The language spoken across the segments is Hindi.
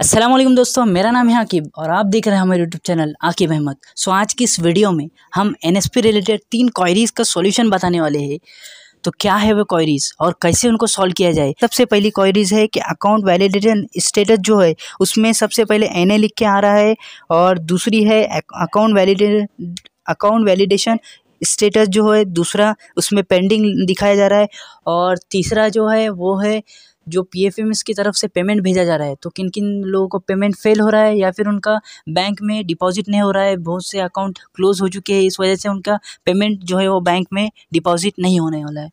असलम दोस्तों मेरा नाम है आकिब और आप देख रहे हैं हमारे YouTube channel Aqib Ahmad so आज की इस वीडियो में हम एन रिलेटेड तीन क्वायरीज़ का सॉल्यूशन बताने वाले हैं तो क्या है वो क्वायरीज़ और कैसे उनको सॉल्व किया जाए सबसे पहली क्वायरीज़ है कि अकाउंट वैलिडेशन स्टेटस जो है उसमें सबसे पहले एन लिख के आ रहा है और दूसरी है अकाउंट वैलिडे अकाउंट वैलिडेशन स्टेटस जो है दूसरा उसमें पेंडिंग दिखाया जा रहा है और तीसरा जो है वो है जो पी एफ एम एस की तरफ से पेमेंट भेजा जा रहा है तो किन किन लोगों को पेमेंट फेल हो रहा है या फिर उनका बैंक में डिपॉजिट नहीं हो रहा है बहुत से अकाउंट क्लोज हो चुके हैं इस वजह से उनका पेमेंट जो है वो बैंक में डिपॉजिट नहीं होने वाला है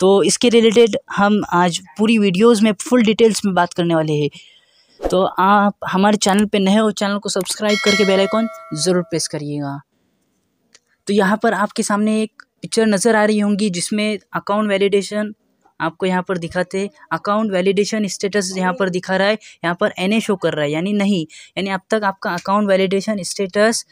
तो इसके रिलेटेड हम आज पूरी वीडियोज़ में फुल डिटेल्स में बात करने वाले हैं तो आप हमारे चैनल पे नए हो चैनल को सब्सक्राइब करके बेल आइकॉन ज़रूर प्रेस करिएगा तो यहाँ पर आपके सामने एक पिक्चर नज़र आ रही होंगी जिसमें अकाउंट वैलिडेशन आपको यहाँ पर दिखाते अकाउंट वैलिडेशन स्टेटस यहाँ पर दिखा रहा है यहाँ पर एन ए शो कर रहा है यानी नहीं यानी अब तक आपका अकाउंट वैलिडेशन स्टेटस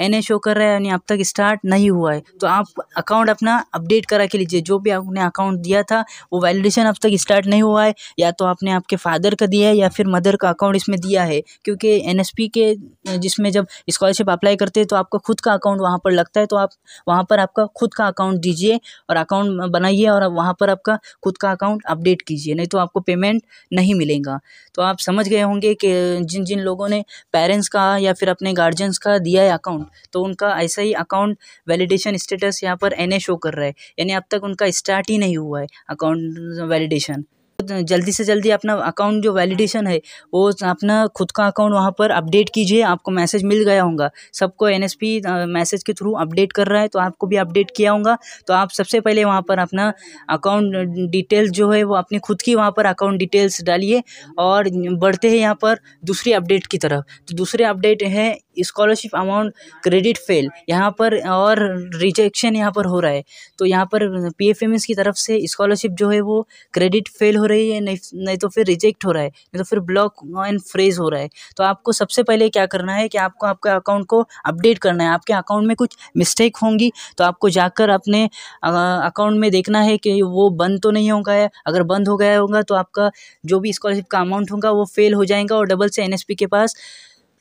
एन शो कर रहा है यानी अब तक स्टार्ट नहीं हुआ है तो आप अकाउंट अपना अपडेट करा के लीजिए जो भी आपने अकाउंट दिया था वो वैलिडेशन अब तक स्टार्ट नहीं हुआ है या तो आपने आपके फादर का दिया है या फिर मदर का अकाउंट इसमें दिया है क्योंकि एन के जिसमें जब स्कॉलरशिप अप्लाई करते हैं तो आपका खुद का अकाउंट वहाँ पर लगता है तो आप वहाँ पर आपका खुद का अकाउंट दीजिए और अकाउंट बनाइए और वहाँ पर आपका खुद का अकाउंट अपडेट कीजिए नहीं तो आपको पेमेंट नहीं मिलेगा तो आप समझ गए होंगे कि जिन जिन लोगों ने पेरेंट्स का या फिर अपने गार्जियंस का दिया है अकाउंट तो उनका ऐसा ही अकाउंट वैलिडेशन स्टेटस यहाँ पर एन शो कर रहा है यानी अब तक उनका स्टार्ट ही नहीं हुआ है अकाउंट वैलिडेशन तो जल्दी से जल्दी अपना अकाउंट जो वैलिडेशन है वो अपना खुद का अकाउंट वहाँ पर अपडेट कीजिए आपको मैसेज मिल गया होगा सबको एन मैसेज के थ्रू अपडेट कर रहा है तो आपको भी अपडेट किया होगा तो आप सबसे पहले वहाँ पर अपना अकाउंट डिटेल्स जो है वो अपनी खुद की वहाँ पर अकाउंट डिटेल्स डालिए और बढ़ते हैं यहाँ पर दूसरी अपडेट की तरफ तो दूसरे अपडेट है स्कॉलरशिप अमाउंट क्रेडिट फेल यहाँ पर और रिजेक्शन यहाँ पर हो रहा है तो यहाँ पर पी एफ एम एस की तरफ से स्कॉलरशिप जो है वो क्रेडिट फेल हो रही है नहीं नहीं तो फिर रिजेक्ट हो रहा है नहीं तो फिर ब्लॉक एंड फ्रेज हो रहा है तो आपको सबसे पहले क्या करना है कि आपको आपका अकाउंट को अपडेट करना है आपके अकाउंट में कुछ मिस्टेक होंगी तो आपको जाकर अपने अकाउंट में देखना है कि वो बंद तो नहीं होगा है अगर बंद हो गया होगा तो आपका जो भी स्कॉलरशिप का अमाउंट होगा वो फेल हो जाएगा और डबल से एन के पास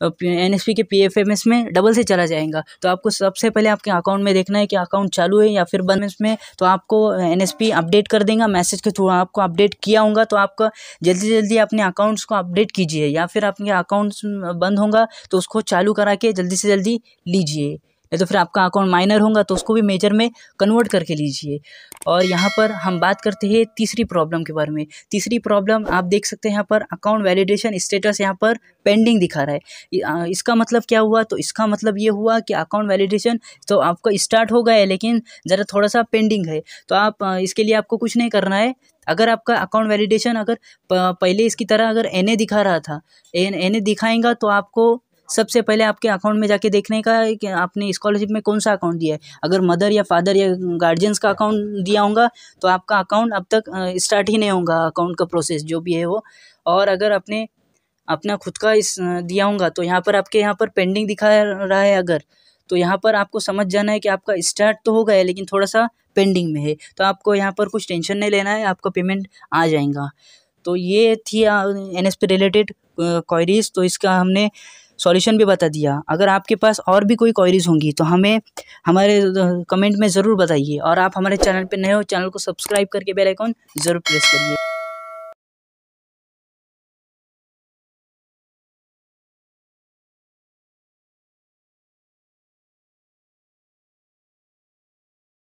एन एस पी के पी एफ एम एस में डबल से चला जाएगा तो आपको सबसे पहले आपके अकाउंट में देखना है कि अकाउंट चालू है या फिर बंद में तो आपको एन एस पी अपडेट कर देगा मैसेज के थ्रू आपको अपडेट किया होगा तो आपका जल्दी जल्दी अपने अकाउंट्स को अपडेट कीजिए या फिर आपके अकाउंट्स बंद होगा तो उसको चालू करा के जल्दी से जल्दी लीजिए या तो फिर आपका अकाउंट माइनर होगा तो उसको भी मेजर में कन्वर्ट करके लीजिए और यहाँ पर हम बात करते हैं तीसरी प्रॉब्लम के बारे में तीसरी प्रॉब्लम आप देख सकते हैं यहाँ पर अकाउंट वैलिडेशन स्टेटस यहाँ पर पेंडिंग दिखा रहा है इसका मतलब क्या हुआ तो इसका मतलब ये हुआ कि अकाउंट वैलिडेशन तो आपका स्टार्ट हो गया है लेकिन ज़रा थोड़ा सा पेंडिंग है तो आप इसके लिए आपको कुछ नहीं करना है अगर आपका अकाउंट वैलिडेशन अगर पहले इसकी तरह अगर एन दिखा रहा था एन एन दिखाएंगा तो आपको सबसे पहले आपके अकाउंट में जाके देखने का है कि आपने स्कॉलरशिप में कौन सा अकाउंट दिया है अगर मदर या फादर या गार्जियंस का अकाउंट दिया होगा तो आपका अकाउंट अब तक स्टार्ट ही नहीं होगा अकाउंट का प्रोसेस जो भी है वो और अगर आपने अपना खुद का इस दिया होगा तो यहाँ पर आपके यहाँ पर पेंडिंग दिखा रहा है अगर तो यहाँ पर आपको समझ जाना है कि आपका स्टार्ट तो हो गया लेकिन थोड़ा सा पेंडिंग में है तो आपको यहाँ पर कुछ टेंशन नहीं लेना है आपका पेमेंट आ जाएगा तो ये थी N S P related queries तो इसका हमने सॉल्यूशन भी बता दिया अगर आपके पास और भी कोई क्वेरीज होंगी तो हमें हमारे कमेंट में ज़रूर बताइए और आप हमारे चैनल पर नए हो चैनल को सब्सक्राइब करके बेल आइकॉन ज़रूर प्रेस करिए